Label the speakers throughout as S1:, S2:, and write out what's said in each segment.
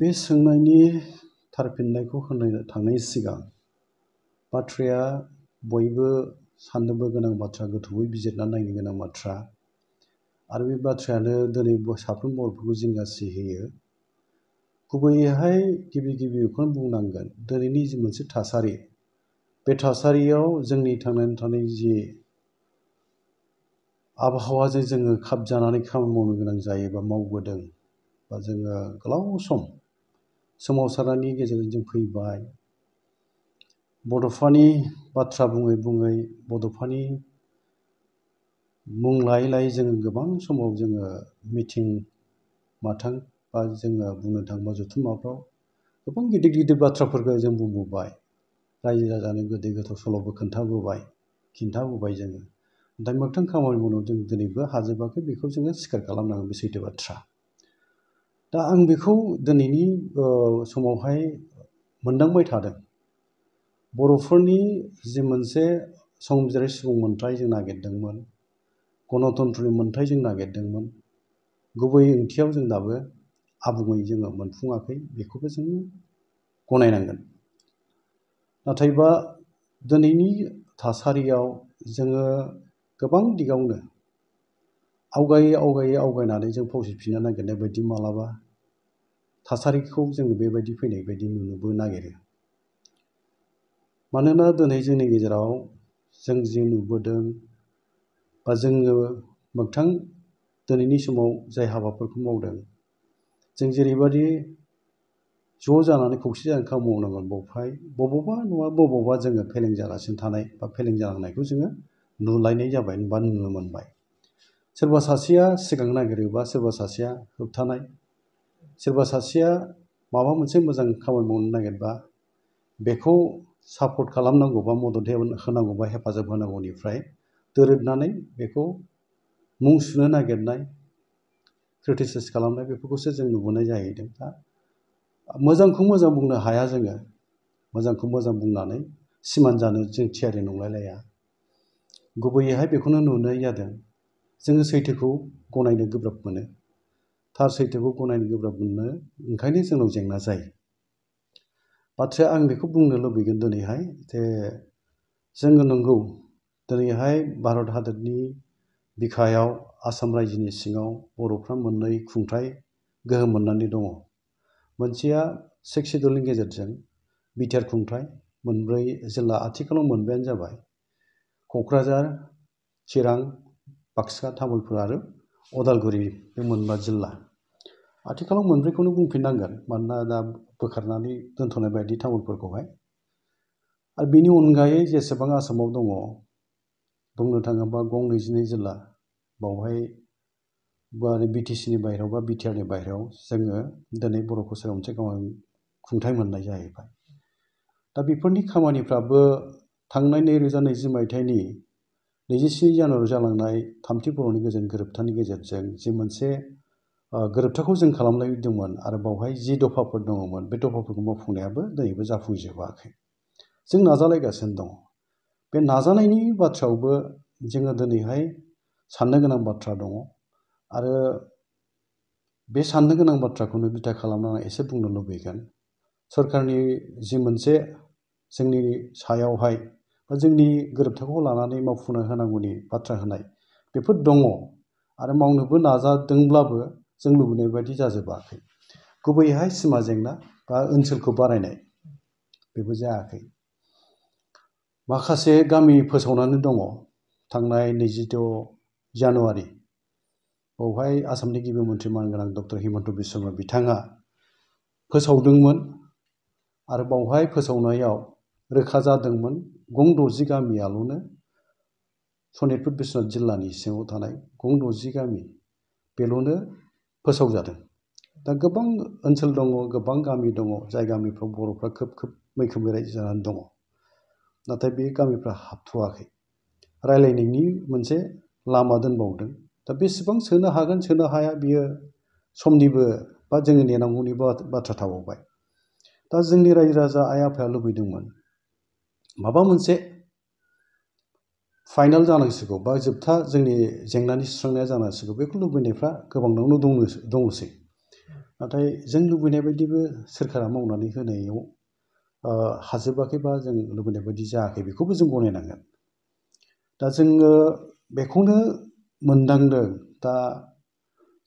S1: Bē sēng nāi nī thār pīn nāi kū khu nāi thāng nāi sī gāng. Mātriyā bōi bō sāndā bō gānaṅ bātriyā gō thū bōi bījir nā nāi gānaṅ mātriyā. Ār bī bātriyā nā dāni bō sāpun bōr bō gujīng gā sī hī yā. Kū bō yī hāi gībī gībī yō khuān bōng nāng gān, dāni nī jī mōn thāsārī. Bē thāsārī yāo zhāng nī thāng nāi thāng nāi jī āb hawā jī zhāng khab jā nāni khām mōn mō gō सोमावसारनायनि गेजेरजों जों फैबाय बड'फानि बाथ्रा बुङै बुङै बड'फानि मुं लायै लायै जोङो गोबां समाव जोङो मिथिं माथों बा जोङो बुंनो थाङोबा जथुम्माफ्राव गोबां गिदिर गिदिर बाथ्राफोरखौ जों बुंबोबाय रायजो राजानो गोदै गोथाव सल'बो खोन्थाबोबाय खिन्थाबोबाय जोङो नाथाय मोगथां खामानि मावनायाव जों दिनैबो हाजोबाखै बेखौ जोङो सिखार खालामनांगोन बे सैथो बाथ्रा दा आं बेखौ दिनैनि समावहाय मोनदांबाय थादों बर'फोरनि जि मोनसे संबिजिरारि सुबुं मोनथाय जों नागिरदोंमोन गनतन्त्रनि मोनथाय जों नागिरदोंमोन गुबै ओंथियाव जों दाबो आबुङै जोङो मोनफुङाखै बेखौबो जोङो गनायनांगोन नाथायबा दिनैनि थासारियाव जोङो गोबां दिगावनो आवगायै आवगायै आवगायनानै जों फावसयफिननो नागिरनाय बायदि मालाबा थासारिखौ जोङो बेबायदि फैनाय बायदि नुनोबो नागिरो मानोना दिनै जोंनि गेजेराव जों जि नुबोदों बा जोङो मोगथां दिनैनि समाव जाय हाबाफोरखौ मावदों जों जेरैबायदि ज' जानानै खौसे जानानै खामानि मावनांगोन बेवहाय बबावबा नङा बबावबा जोङो फेलें जागासिनो थानाय बा फेलें जानांनायखौ जोङो नुलायनाय जाबाय बा नुनो मोनबाय सोरबा सासेया सिगां नागिरोबा सोरबा सासेया होबथानाय सोरबा सासेया माबा मोनसे मोजां खामानि मावनो नागिरबा बेखौ सापर्ट खालामनांगौबा मदद होनांगौबा हेफाजाब होनांगौनिफ्राय दोरोदनानै बेखौ मुं सुनो नागिरनाय क्रिटिसाइस खालामनाय बेफोरखौसो जों नुबोनाय जाहैदों दा मोजांखौ मोजां बुंनो हाया जोङो मोजांखौ मोजां बुंनानै सिमान जानो जों थियारि नंलायलाया गुबैयैहाय बेखौनो नुनाय जादों जोङो सैथोखौ गनायनो गोब्राब मोनो थार सैथोखौ गनायनो गोब्राब मोनो ओंखायनो जोंनाव जेंना जायो बाथ्राया आं बेखौ बुंनो लुबैगोन दिनैहाय जे जोङो नंगौ दिनैहाय भारत हादरनि बिखायाव आसाम रायजोनि सिङाव बर'फ्रा मोननै खुंथाय गोहोम मोननानै दङ मोनसेया सिक्स सिडुलनि गेजेरजों बि टि आर खुंथाय मोनब्रै जिल्ला आथिखालाव मोनबायानो जाबाय क'क्राझार चिरां बक्सा तामुलपुर और उदालगुरी बे मोनबा जिल्ला आथिखालाव मोनब्रैखौनो बुंफिननांगोन मानोना दा बोखारनानै दोनथ'नाय बायदि तामुलपुरखौहाय आरो बेनि अनगायै जेसेबां आसामाव दङ बुंनो थाङोबा गं नैजिनै जिल्ला बावहाय बा बि टि सिनि बाहेराव बा बि टि आरनि बाहेरायाव जोङो दिनै बर'खौ सोर गावनि खुंथाइ मोननाय जाहैबाय दा बेफोरनि खामानिफ्राबो थांनाय नैरोजा नैजि मायथाइनि नैजिसे जानुवारियाव जालांनाय थामथि बर'नि गोजोन गोरोबथानि गेजेरजों जि मोनसे गोरोबथाखौ जों खालामलायदोंमोन आरो बावहाय जि दफाफोर दङमोन बे दफाफोरखौ मावफुंनायाबो दिनैबो जाफुंजोबाखै जों नाजालायगासिनो दङ बे नाजानायनि बाथ्रायावबो जोङो दिनैहाय साननो गोनां बाथ्रा दङ आरो बे साननो गोनां बाथ्राखौनो बिथा खालामनानै एसे बुंनो लुबैगोन सरकारनि जि मोनसे जोंनि सायावहाय बा जोंनि गोरोबथाखौ लानानै मावफुंना होनांगौनि बाथ्रा होनाय बेफोर दङ आरो मावनोबो नाजादोंब्लाबो जों लुबैनाय बायदि जाजोबाखै गुबैयैहाय सिमा जेंना बा ओनसोलखौ बारायनाय बेबो जायाखै माखासे गामि फोसावनानै दङ थांनाय नैजिद' जानुवारि बेवहाय आसामनि गिबि मन्थ्रि मानगोनां डक्टर हिमन्त बिश्व शर्मा बिथाङा फोसावदोंमोन आरो बावहाय फोसावनायाव रोखा जादोंमोन गं द'जि गामियाल'नो सनितपुर बिश्वनाथ जिल्लानि सिङाव थानाय गं द'जि गामि बेल'नो फोसावजादों दा गोबां ओनसोल दङ गोबां गामि दङ जाय गामिफ्राव बर'फ्रा खोब खोब मैखोमै रायजो जानानै दङ नाथाय बे गामिफ्रा हाबथ'वाखै रायज्लायनायनि मोनसे लामा दोनबावदों दा बेसेबां सोनो हागोन सोनो हाया बियो समनिबो बा जोङो नेनांगौनिबो बाथ्रा थाबावबाय दा जोंनि रायजो राजा आइ आफाया लुबैदोंमोन maba munse final jana sigo ba jip tha jingni jengna ni sung na jana sigo be klu bune fra ka bang nang nu dung nu dung se na thai jeng lu bune ba dibe sarkara mong na ni khane yo ha je ba ke ba ba di ja ke bi ta jeng be khong de ta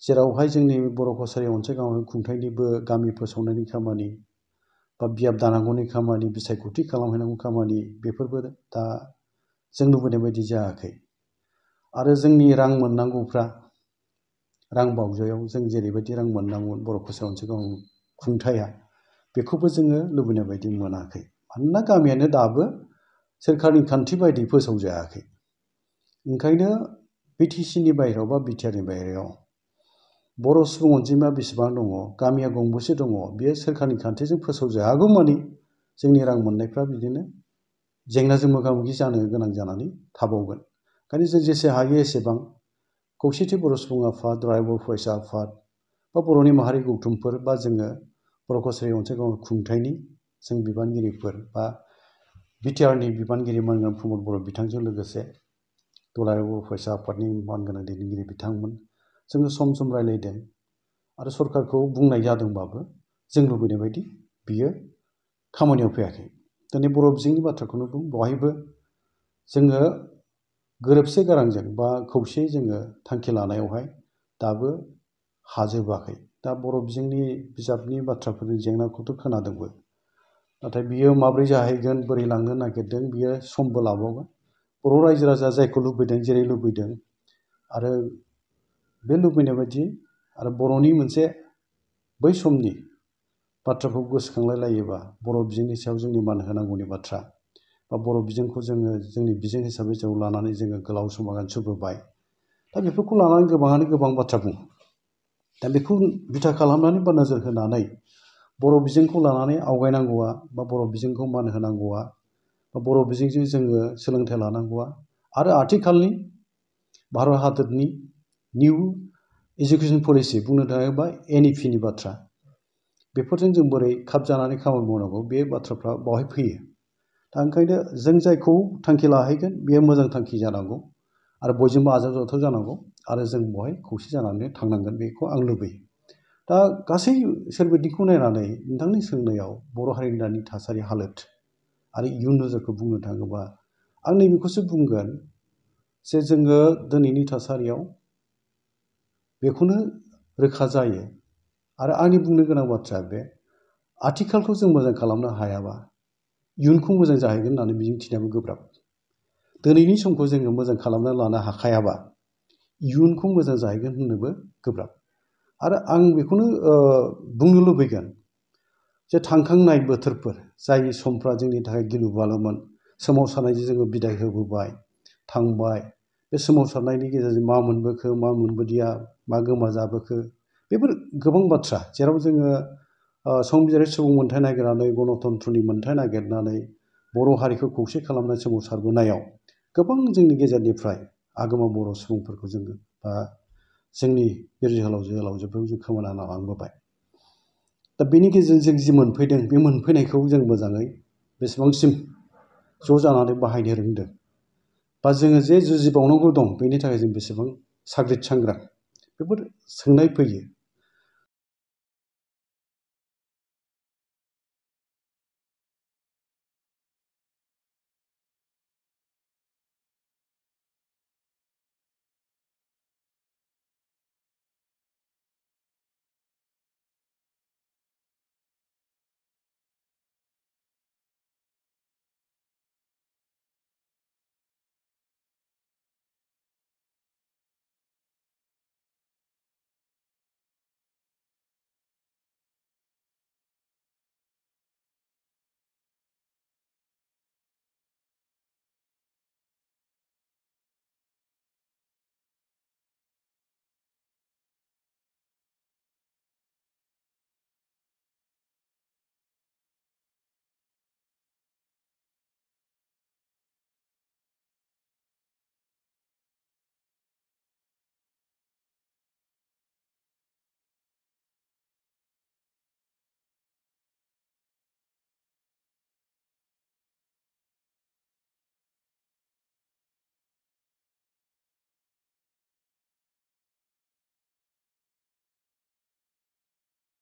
S1: jera u hai jeng ni boro ko sari onche ga khung gami pho sung na ni बा बियाब दानांगौनि खामानि बिसायख'थि खालामहैनांगौनि खामानि बेफोरबो दा जों लुबैनाय बायदि जायाखै आरो जोंनि रां मोननांगौफ्रा रां बावजायाव जों जेरैबायदि रां मोननांगौमोन बर' फोसावसो गावनि खुंथाया बेखौबो जोङो लुबैनाय बायदि मोनाखै मानोना गामियानो दाबो सोरखारनि खान्थि बायदि फोसाव जायाखै ओंखायनो बि टि सि नि बायह्रायाव बा बि टि आर नि बाहेरायाव बर' सुबुं अनजिमाया बेसेबां दङ गामिया गंबेसे दङ बेयो सोरखारनि खान्थिजों फोसावजाया हागौमानि जोंनि रां मोननायफ्रा बिदिनो जेंनाजों मोगा मोगि जानो गोनां जानानै थाबावगोन ओंखायनो जों जेसे हायो एसेबां खौसेथि बर' सुबुं आफाद रायबर फरायसा आफाद बा बर'नि माहारि गौथुमफोर बा जोङो बर' कसारि अनसाय गावनि खुंथायनि जों बिबानगिरिफोर बा बिटिआरनि बिबानगिरि मानगोनां प्रमद बर' बिथांजों लोगोसे दुलाराय बर' फरायसा आफादनि मानगोनां दैदेनगिरि बिथांमोन जोङो सम सम रायलायदों आरो सरकारखौ बुंनाय जादोंबाबो जों लुबैनाय बायदि बियो खामानियाव फैयाखै दिनै बर' बिजोंनि बाथ्राखौनो बुं बेवहायबो जोङो गोरोबसे गारांजों बा खौसेयै जोङो थांखि लानायावहाय दाबो हाजोबाखै दा बर' बिजोंनि बिजाबनि बाथ्राफोरनि जेंनाखौथ' खोनादोंबो नाथाय बियो माब्रै जाहैगोन बोरै लांनो नागिरदों बियो समबो लाबावगोन बर' रायजो राजाया जायखौ लुबैदों जेरै लुबैदों आरो बे लुबैनाय बायदि आरो बर'नि मोनसे बै समनि बाथ्राखौ गोसोखांलाय लायोबा बर' बिजोंनि सायाव जोंनि मान होनांगौनि बाथ्रा बा बर' बिजोंखौ जोङो जोंनि बिजों हिसाबै जों लानानै जोङो गोलाव सम आगान सुरबोबाय दा बेफोरखौ लानानै गोबाङानो गोबां बाथ्रा बुङो दा बेखौ बिथा खालामनानै बा नोजोर होनानै बर' बिजोंखौ लानानै आवगायनांगौआ बा बर' बिजोंखौ मान होनांगौआ बा बर' बिजोंजों जोङो सोलोंथाइ लानांगौआ आरो आथिखालनि भारत हादरनि निउ इडुकेसन पलिसि बुंनो थाङोबा एन इ e पि नि बाथ्रा बेफोरजों जों बोरै खाब जानानै खामानि मावनांगौ बे बाथ्राफ्रा बावहाय फैयो दा ओंखायनो जों जायखौ थांखि लाहैगोन बेयो मोजां थांखि जानांगौ आरो बयजोंबो आजावजाथाव जानांगौ आरो जों बेवहाय खौसे जानानै थांनांगोन बेखौ आं लुबैयो दा गासै सोरबिथिंखौ नायनानै नोंथांनि सोंनायाव बर' हारिनि दानि थासारि हालोद आरो इयुन नोजोरखौ बुंनो थाङोबा आं नैबेखौसो बुंगोन जे जोङो दिनैनि थासारियाव बेखौनो रोखा जायो आरो आंनि बुंनो गोनां बाथ्राया बे आथिखालखौ जों मोजां खालामनो हायाबा इयुनखौ मोजां जाहैगोन होननानै मिजिं थिनायाबो गोब्राब दिनैनि समखौ जोङो मोजां खालामनानै लानो हाखायाबा इयुनखौ मोजां जाहैगोन होननोबो गोब्राब आरो आं बेखौनो बुंनो लुबैगोन जे थांखांनाय बोथोरफोर जाय समफ्रा जोंनि थाखाय गिलु बालुमोन सोमावसारनायजों जोङो बिदाय होबोबाय थांबाय बे सोमावसारनायनि गेजेरजों मा मोनबोखो मा मोनबोदिया मा गोमाजाबोखो बेफोर गोबां बाथ्रा जेराव जोङो संबिजिरारि सुबुं मोन्थाय नागिरनानै गनतन्त्रनि मोन्थाय नागिरनानै बर' हारिखौ खौसे खालामनाय सोमावसारबोनायाव गोबां जोंनि गेजेरनिफ्राय आगोमा बर' सुबुंफोरखौ जोङो बा जोंनि बिर जोहोलाव जोहोलावजोफोरखौ जों खोमाना लालांबोबाय दा बेनि गेजेरजों जि मोनफैदों बे मोनफैनायखौ जों मोजाङै बेसेबांसिम ज' जानानै बाहायनो रोंदों 바징의 제주지 보는 거도 베니타가 좀 비슷한 사그릿 창그라 그걸 승나이 표기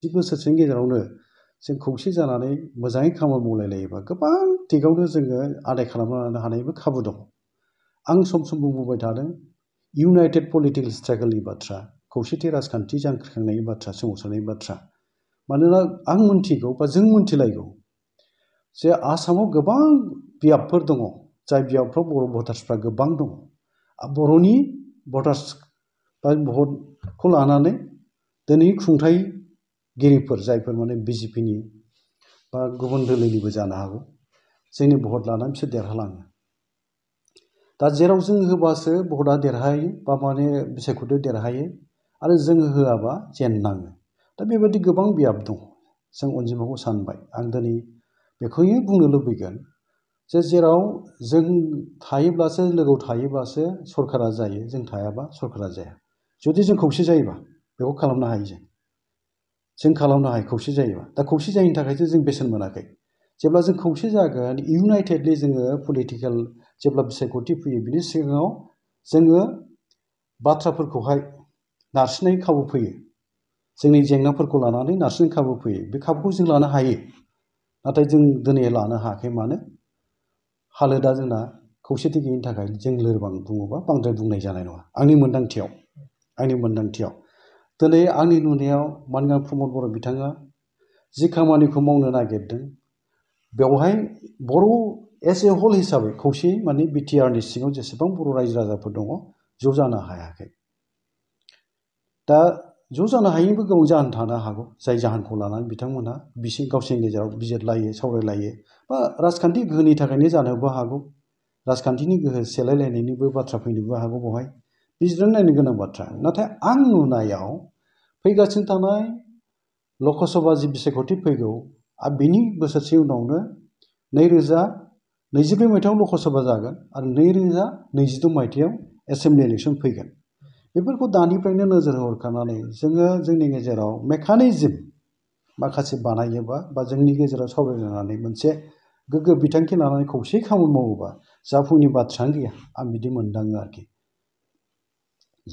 S1: थिग बोसोरसेनि गेजेरावनो जों खौसे जानानै मोजाङै खामानि मावलायलायोबा गोबां दिगावनो जोङो आदाय खालामना लानो हानायबो खाबु दङ आं सम सम बुंबोबाय थादों इउनाइटेड पलिटिकेल स्ट्रागोलनि बाथ्रा खौसेथि राजखान्थि जांख्रिखांनायनि बाथ्रा सोमावसारनायनि बाथ्रा मानोना आं मोन्थिगौ बा जों मोन्थिलायगौ जे आसामाव गोबां बियाबफोर दङ जाय बियाबफ्राव बर' भटार्सफ्रा गोबां दङ बर'नि भटार्स बा भटखौ लानानै दिनै खुंथाय गिरिफोर जायफोर माने बिजेपिनि बा गुबुन दोलोनिबो जानो हागौ जोंनि भट लानानै बिसोर देरहालाङो दा जेराव जों होबासो भटआ देरहायो बा माने बिसायख'थियाव देरहायो आरो जों होआबा जेननाङो दा बेबायदि गोबां बियाब दङ जों अनजिमाखौ सानबाय आं दिनै बेखौनो बुंनो लुबैगोन जे जेराव जों थायोब्लासो लोगोआव थायोब्लासो सरकारा जायो जों थायाबा सरकारा जाया जुदि जों खौसे जायोबा बेखौ खालामनो हायो जों जों खालामनो हायो खौसे जायोबा दा खौसे जायैनि थाखायसो जों बेसेन मोनाखै जेब्ला जों खौसे जागोन इउनाइटेडलि जोङो पलिटिकेल जेब्ला बिसायख'थि फैयो बिनि सिगाङाव जोङो बाथ्राफोरखौहाय नारसिननायनि खाबु फैयो जोंनि जेंनाफोरखौ लानानै नारसिननायनि खाबु फैयो बे खाबुखौ जों लानो हायो नाथाय जों दिनै लानो हायाखै मानो हालोदा जोंना खौसेथि गैयिनि थाखाय जों लोरबां बुङोबा बांद्राय बुंनाय जानाय नङा आंनि मोन्दांथियाव आंनि मोन्दांथियाव दिनै आंनि नुनायाव मानगां प्रमद बर' बिथाङा जि खामानिखौ मावनो नागिरदों बेवहाय बर' एस ए हल हिसाबै खौसेयै माने बि टि आर नि सिङाव जेसेबां बर' रायजो राजाफोर दङ ज' जानो हायाखै दा ज' जानो हायैनिबो गोबां जाहोन थानो हागौ जाय जाहोनखौ लानानै बिथांमोनहा बिसोर गावसोरनि गेजेराव बिजिरलायो सावरायलायो बा राजखान्थि गोहोनि थाखायनो जानोबो हागौ राजखान्थिनि गोहो सेलायलायनायनिबो बाथ्रा फैनोबो हागौ बेवहाय बिजिरनानै नायनो गोनां बाथ्रा नाथाय आं नुनायाव फैगासिनो थानाय लकसभा जि बिसायख'थि फैगौ आरो बिनि बोसोरसे उनावनो नैरोजा नैजिब्रै मायथाइयाव लकसभा जागोन आरो नैरोजा नैजिद' मायथाइयाव एसेमब्लि इलेक्सन फैगोन बेफोरखौ दानिफ्रायनो नोजोर हरखानानै जोङो जोंनि गेजेराव मेकानिजिम माखासे बानायोबा बा जोंनि गेजेराव सावरायलायनानै मोनसे गोग्गो बिथांखि लानानै खौसेयै खामानि मावोबा जाफुंनि बाथ्रायानो गैया आं बिदि मोनदाङो आरोखि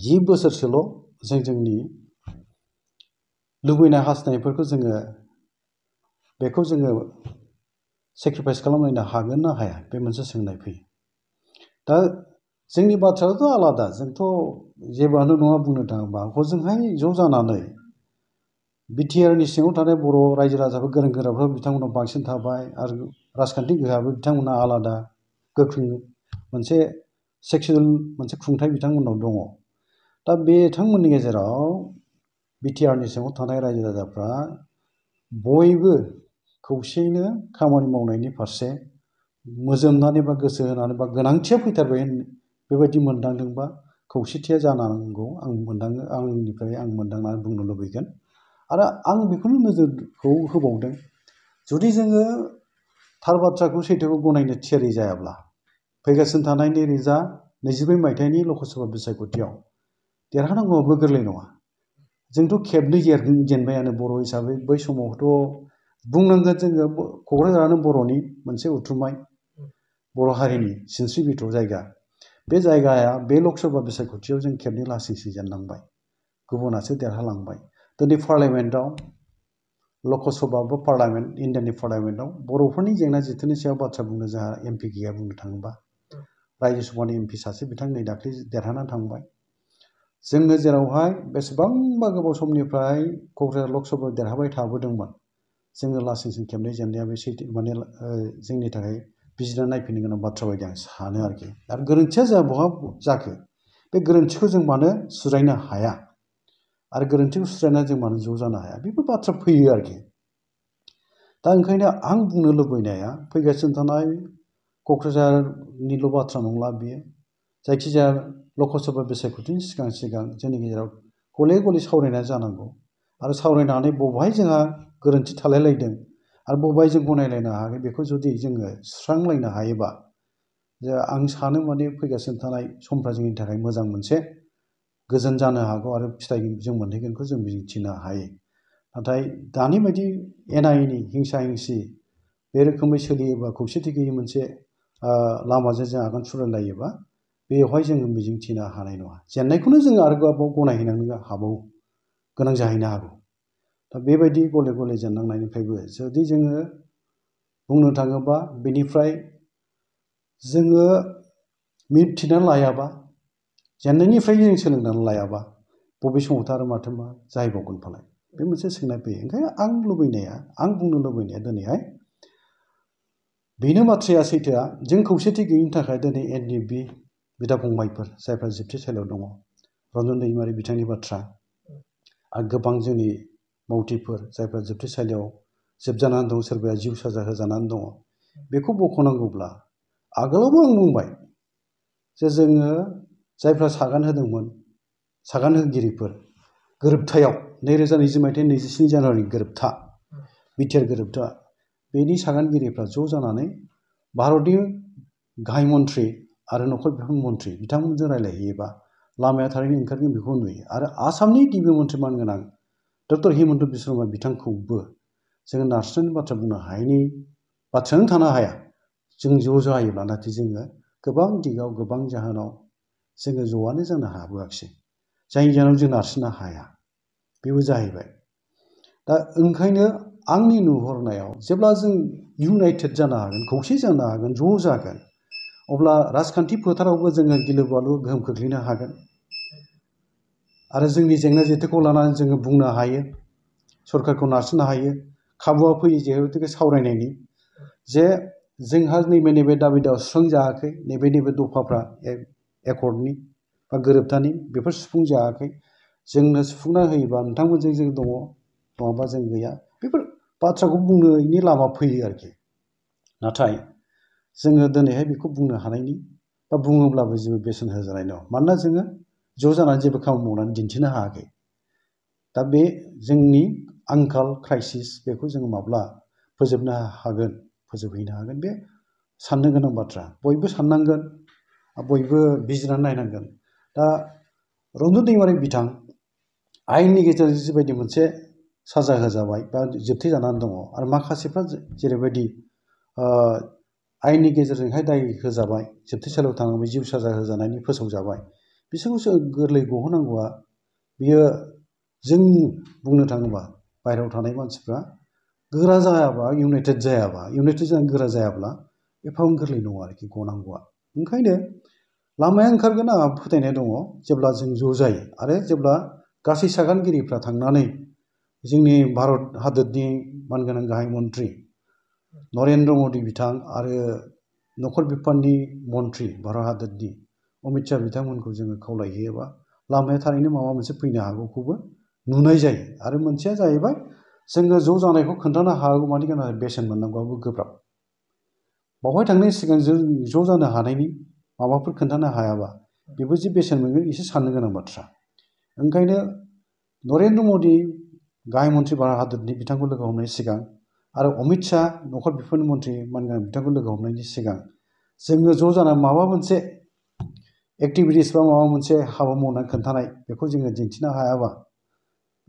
S1: जि बोसोरसोल' जों जोंनि लुबैनाय हास्थायनायफोरखौ जोङो बेखौ जोङो सेक्रिफाइस खालामलायनो हागोन ना हाया बे मोनसे सोंनाय फैयो दा जोंनि बाथ्रायाथ' आलादा जोंथ' जेबोआनो नङा बुंनो थाङोबा हजोंहाय ज' जानानै बिटिआरनि सिङाव थानाय बर' रायजो राजाफोर गोरों गोराफ्रा बिथांमोननाव बांसिन थाबाय आरो राजखान्थि गोहोआबो बिथांमोना आलादा गोख्रों मोनसे सेक्सुवेल मोनसे खुंथाय बिथांमोननाव दङ दा बिथांमोननि गेजेराव BTR ni sengu tanay raji da dapra boibu kukshin na kamani maunay ni parse mazam na ni ba gasa na ni ba ganang che pui tarbay bebati mandang dung ba kukshin tia jana nangu ang mandang ang ni pari ang mandang na bung nolo bigan ara ang bikul na zu kuk जोंथ' खेबनै जेनबायानो बर' हिसाबै बै समावथ' बुंनांगोन जोङो क'क्राझारानो बर'नि मोनसे उथुमाय बर' हारिनि सिनस्रि बिथर जायगा बे जायगाया बे लक सभा बिसायख'थियाव जों खेबनै लासैसो जेननांबाय गुबुनासो देरहालांबाय दिनै पार्लियामेन्टआव लक सभा बा पार्लियामेन्ट इण्डियानि पार्लियामेन्टआव बर'फोरनि जेंना जेथोनि सायाव बाथ्रा बुंनो जोंहा एम पि गैया बुंनो थाङोबा रायजो सभानि एम पि सासे बिथां नै दाख्लै देरहानानै थांबाय जोङो जेरावहाय बेसेबांबा गोबाव समनिफ्राय क'क्राझार लक सभायाव देरहाबाय थाबोदोंमोन जोङो लासै लासै खेबनै जेननाया बे सैथो माने जोंनि थाखाय बिजिरनानै नायफिननो गोनां बाथ्रा बायदि आं सानो आरोखि आरो गोरोन्थिया जोंहा बहा जाखो बे गोरोन्थिखौ जों मानो सुद्रायनो हाया आरो गोरोन्थिखौ सुद्रायनानै जों मानो ज' जानो हाया बेफोर बाथ्रा फैयो आरोखि दा ओंखायनो आं बुंनो लुबैनाया फैगासिनो थानाय क'क्राझारनिल' बाथ्रा नंला बियो जायखिजाया लक सभा बिसायख'थिनि सिगां सिगां जोंनि गेजेराव गले गले सावरायनाया जानांगौ आरो सावरायनानै बबेहाय जोंहा गोरोन्थि थालायलायदों आरो बबेहाय जों गनायलायनो हायाखै बेखौ जुदि जोङो सुस्रांलायनो हायोबा जे आं सानो माने फैगासिनो थानाय समफ्रा जोंनि थाखाय मोजां मोनसे गोजोन जानो हागौ आरो फिथाइ जों मोनहैगोनखौ जों मिजिंथिनो हायो नाथाय दानि बायदि एना एनि हिंसा हिंसि बे रोखोमै सोलियोबा खौसेथि गैयि मोनसे लामाजों जों आगान सुरलायोबा बेवहाय जोङो मिजिं थिनो हानाय नङा जेननायखौनो जोङो आरोबाव गनायहैनांनो हाबावो गोनां जाहैनो हागौ दा बेबायदि गले गले जेननांनायनिफ्रायबो जुदि जोङो बुंनो थाङोबा बेनिफ्राय जोङो मिथिनानै लायाबा जेननायनिफ्राय जों सोलोंनानै लायाबा बबे समावथ' आरो माथो मा जाहैबावगोन फालाय बे मोनसे सोंनाय फैयो ओंखायनो आं लुबैनाया आं बुंनो लुबैनाया दिनैहाय बेनो बाथ्राया सैथोआ जों खौसेथि गैयिनि थाखाय दिनै एन डि बि बिदा फंबायफोर जायफ्रा जोबथेसालियाव दङ रन्जन दैमारि बिथांनि बाथ्रा आरो गोबां जोंनि मावथिफोर जायफ्रा जोबथेसालियाव जोबजानानै दं सोरबाया जिउ साजा होजानानै दङ बेखौ बख'नांगौब्ला आगोलावबो आं बुंबाय जे जोङो जायफ्रा सागान होदोंमोन सागान होगिरिफोर गोरोबथायाव नैरोजा नैजि मायथाइनि नैजिस्नि जानुवारिनि गोरोबथा बिटिआर गोरोबथा बेनि सागानगिरिफ्रा ज' जानानै भारतनि गाहाय मन्थ्रि आरो न'खर बिफान मन्थ्रि बिथांमोनजों रायज्लायहैयोबा लामाया थारैनो ओंखारगोन बेखौ नुयो आरो आसामनि गिबि मन्थ्रि मानगोनां डक्टर हिमन्त बिश्व बिथांखौबो जोङो नारसिननायनि बाथ्रा बुंनो हायैनि बाथ्रायानो थानो हाया जों ज' जायोब्ला नाथाय जोङो गोबां दिगाव गोबां जाहोनाव जोङो ज'आनो जानो हाबोआखिसै जायनि जाहोनाव जों नारसिननो हाया बेबो जाहैबाय दा ओंखायनो आंनि नुहुरनायाव जेब्ला जों इउनाइटेड जानो हागोन खौसे जानो हागोन ज' जागोन अब्ला राजखान्थि फोथारावबो जोङो गिलु बालु गोहोम खोख्लैनो हागोन आरो जोंनि जेंना जेथोखौ लानानै जोङो बुंनो हायो सरकारखौ नारसिननो हायो खाबुआ फैयो जिहेथुके सावरायनायनि जे जोंहा नैबे नैबे दाबि दाबा सुस्रांजायाखै नैबे नैबे दफाफ्रा एकर्डनि बा गोरोबथानि बेफोर सुफुंजायाखै जोंनो सुफुंना होयोबा नोंथांमोनजों जों दङ नङाबा जों गैया बेफोर बाथ्राखौ बुंनायनि लामा फैयो आरोखि नाथाय जोंङो दनै बेखौ बुंनो हानायनि बा बुंनोब्ला बे जे बेसन हाजारायनो मानना जों ज' जाना जेबो काम मोनना दिनथिना हागै तबै जिंगनि आंकल क्राइसिस बेखौ जों माबला फोजोबना हागोन फोजोबैनो हागोन बे साननांगोन बात्रा बयबो साननांगोन बयबो बिजिना नायनांगोन दा रोंदु दैमारि बिथां आइनि गेजेर जेबायदि मोनसे साजा हाजाबाय बा जोंथै जानान दङ आरो माखासेफ्रा जेरैबायदि आयेननि गेजेरजोंहाय दाय होजाबाय जोबथेसालियाव थांनानै जिउ साजा होजानायनि फोसावजाबाय बिसोरखौ जों गोरलै गहोनांगौआ बियो जों बुंनो थाङोबा बाहेरायाव थानाय मानसिफ्रा गोरा जायाबा इउनाइटेड जायाबा इउनाइटेड जानानै गोरा जायाब्ला एफाबां गोरलै नङा आरोखि गनांगौआ ओंखायनो लामाया ओंखारगोन आंहा फोथायनाय दङ जेब्ला जों ज' जायो आरो जेब्ला गासै सागानगिरिफ्रा थांनानै जोंनि भारत हादोरनि मानगोनां गाहाय मन्थ्रि नरेंद्र मदि बिथां आरो न'खर बिफाननि मन्थ्रि भारत हादरनि अमित शाह बिथांमोनखौ जोङो खावलायो एबा लामाया थारैनो माबा मोनसे फैनो हागौखौबो नुनाय जायो आरो मोनसेया जाहैबाय जोङो ज' जानायखौ खोन्थानो हागौमानि जोंहा बेसेन मोननांगौआबो गोब्राब बावहाय थांनायनि सिगां जों ज' जानो हानायनि माबाफोर खोन्थानो हायाबा बेबो जे बेसेन मोनगोन एसे साननो गोनां बाथ्रा ओंखायनो नरेन्द्र मदि गाहाय मन्थ्रि भारत हादरनि बिथांखौ लोगो हमनायनि सिगां आरो अमितसा नखर बिफुन मन्त्रि मानग बिथाखौ लोगो हमनायनि सिगा जों ज' जाना माबा मोनसे एक्टिभिटिसआवआव मोनसे हावा मोनना खनथानाय बेखौ जों दिनथिना हायाबा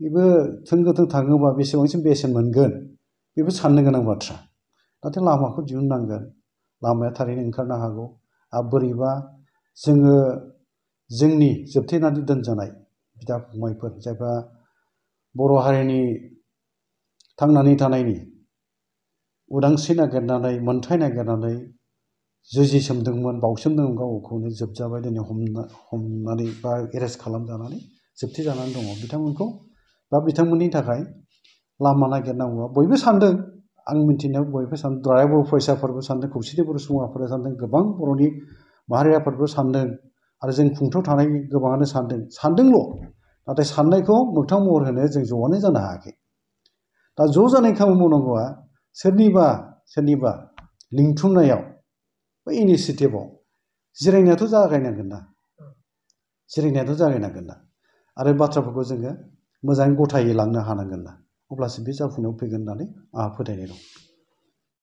S1: इबो थंगो थंग थांगोबा बेसे मोनसे बेसे मोनगोन इबो साननै गोनां बाथ्रा नाथै लामाखौ जिउननांगार लामाया थारिनो इनखाना हागो आबरिबा जों जोंनि जप्थेनानै दन जानाय बिथाङै मैफोर जायबा उदांस्रि नागिरनानै मोन्थाय नागिरनानै जुजिसोमदोंमोन बाउसोमदोंमोन गावखौनो जोबजाबाय दिनै हमना हमनानै बा एरेस्ट खालामजानानै जोबथेजानानै दङ बिथांमोनखौ बा बिथांमोननि थाखाय लामा नागिरनांगौआ बयबो सान्दों आं मिन्थिनायाव बयबो सान्दों द्राय बर' फरायसाफोरबो सान्दों खौसेथि बर' सुबुंफोरा सान्दों गोबां बर'नि माहारियाफोरबो सान्दों आरो जों खुंथायाव थानाय गोबाङानो सान्दों सान्दोंल' नाथाय साननायखौ मोगथां महर होनो जों ज'आनो जानो हायाखै दा ज' जानाय खामानि मावनांगौआ sarniba sarniba lingchum na yao pa ini siti po zirang na tu za gai na ganda zirang na tu za gai